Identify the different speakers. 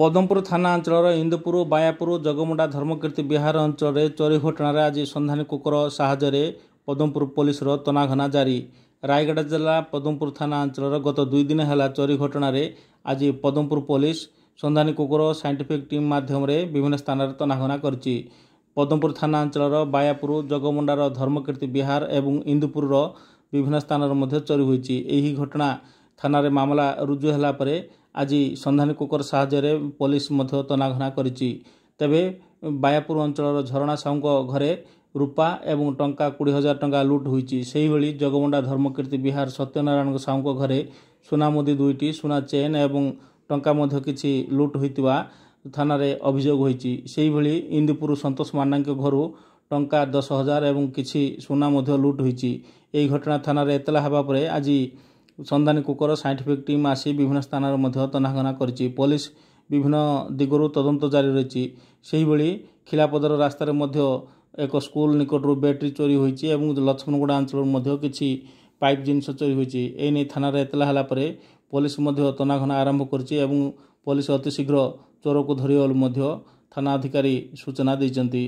Speaker 1: ପଦମପୁର ଥାନା ଅଞ୍ଚଳର ଇନ୍ଦୁପୁର ବାୟାପୁର ଜଗମୁଣ୍ଡା ଧର୍ମକୀର୍ତ୍ତି ବିହାର ଅଞ୍ଚଳରେ ଚୋରି ଘଟଣାରେ ଆଜି ସନ୍ଧାନୀ କୁକୁର ସାହାଯ୍ୟରେ ପଦମପୁର ପୋଲିସର ତନାଘନା ଜାରି ରାୟଗଡ଼ା ଜିଲ୍ଲା ପଦମପୁର ଥାନା ଅଞ୍ଚଳର ଗତ ଦୁଇ ଦିନ ହେଲା ଚୋରି ଘଟଣାରେ ଆଜି ପଦମପୁର ପୋଲିସ ସନ୍ଧାନୀ କୁକୁର ସାଇଣ୍ଟିଫିକ୍ ଟିମ୍ ମାଧ୍ୟମରେ ବିଭିନ୍ନ ସ୍ଥାନରେ ତନାଘନା କରିଛି ପଦମପୁର ଥାନା ଅଞ୍ଚଳର ବାୟାପୁର ଜଗମୁଣ୍ଡାର ଧର୍ମକୀର୍ତ୍ତି ବିହାର ଏବଂ ଇନ୍ଦୁପୁରର ବିଭିନ୍ନ ସ୍ଥାନରେ ମଧ୍ୟ ଚୋରି ହୋଇଛି ଏହି ଘଟଣା ଥାନାରେ ମାମଲା ରୁଜୁ ହେଲା ପରେ ଆଜି ସନ୍ଧାନୀ କୁକର ସାହାଯ୍ୟରେ ପୋଲିସ ମଧ୍ୟ ତନାଘନା କରିଛି ତେବେ ବାୟାପୁର ଅଞ୍ଚଳର ଝରଣା ସାହୁଙ୍କ ଘରେ ରୂପା ଏବଂ ଟଙ୍କା କୋଡ଼ିଏ ହଜାର ଟଙ୍କା ଲୁଟ୍ ହୋଇଛି ସେହିଭଳି ଜଗମଣ୍ଡା ଧର୍ମକୀର୍ତ୍ତି ବିହାର ସତ୍ୟନାରାୟଣ ସାହୁଙ୍କ ଘରେ ସୁନାମୁଦି ଦୁଇଟି ସୁନା ଚେନ୍ ଏବଂ ଟଙ୍କା ମଧ୍ୟ କିଛି ଲୁଟ୍ ହୋଇଥିବା ଥାନାରେ ଅଭିଯୋଗ ହୋଇଛି ସେହିଭଳି ଇନ୍ଦୁପୁର ସନ୍ତୋଷ ମାନ୍ନାଙ୍କ ଘରୁ ଟଙ୍କା ଦଶ ହଜାର ଏବଂ କିଛି ସୁନା ମଧ୍ୟ ଲୁଟ୍ ହୋଇଛି ଏହି ଘଟଣା ଥାନାରେ ଏତଲା ହେବା ପରେ ଆଜି ସନ୍ଧାନୀ କୁକର ସାଇଣ୍ଟିଫିକ୍ ଟିମ୍ ଆସି ବିଭିନ୍ନ ସ୍ଥାନରେ ମଧ୍ୟ ତନାଘନା କରିଛି ପୋଲିସ ବିଭିନ୍ନ ଦିଗରୁ ତଦନ୍ତ ଜାରି ରହିଛି ସେହିଭଳି ଖିଲାପଦର ରାସ୍ତାରେ ମଧ୍ୟ ଏକ ସ୍କୁଲ ନିକଟରୁ ବ୍ୟାଟେରୀ ଚୋରି ହୋଇଛି ଏବଂ ଲକ୍ଷ୍ମଣଗୁଡ଼ା ଅଞ୍ଚଳରୁ ମଧ୍ୟ କିଛି ପାଇପ୍ ଜିନିଷ ଚୋରି ହୋଇଛି ଏହି ନେଇ ଥାନାରେ ଏତଲା ହେଲା ପରେ ପୋଲିସ ମଧ୍ୟ ତନାଘନା ଆରମ୍ଭ କରିଛି ଏବଂ ପୋଲିସ ଅତିଶୀଘ୍ର ଚୋରକୁ ଧରିବା ବୋଲି ମଧ୍ୟ ଥାନା ଅଧିକାରୀ ସୂଚନା ଦେଇଛନ୍ତି